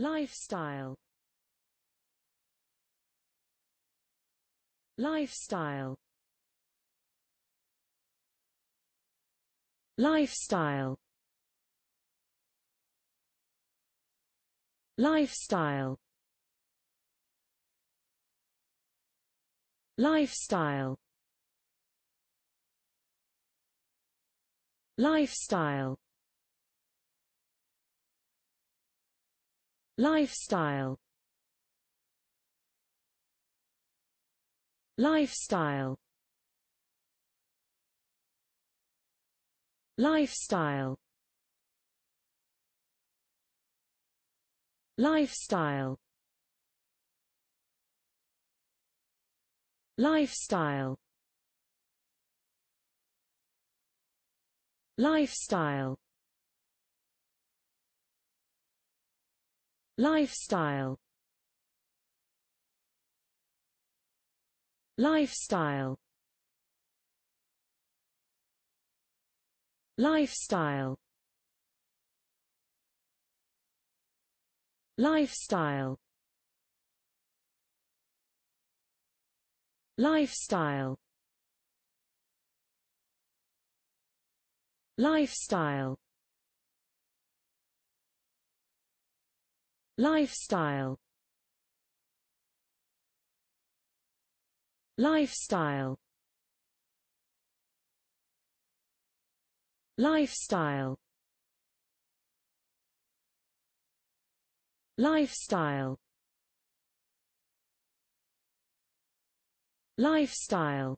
Lifestyle Lifestyle Lifestyle Lifestyle Lifestyle Lifestyle Lifestyle Lifestyle Lifestyle Lifestyle Lifestyle Lifestyle Lifestyle Lifestyle Lifestyle Lifestyle Lifestyle Lifestyle Lifestyle Lifestyle Lifestyle Lifestyle Lifestyle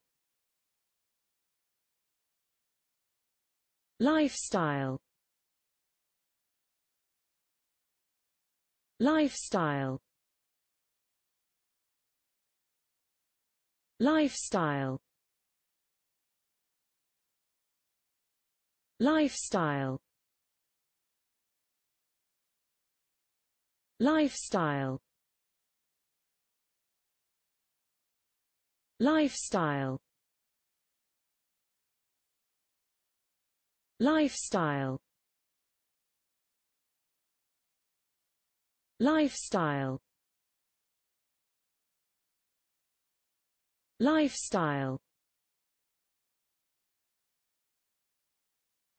Lifestyle Lifestyle Lifestyle Lifestyle Lifestyle Lifestyle Lifestyle Lifestyle Lifestyle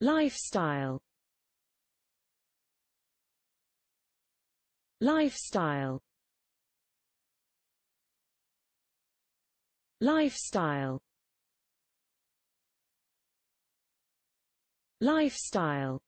Lifestyle Lifestyle Lifestyle Lifestyle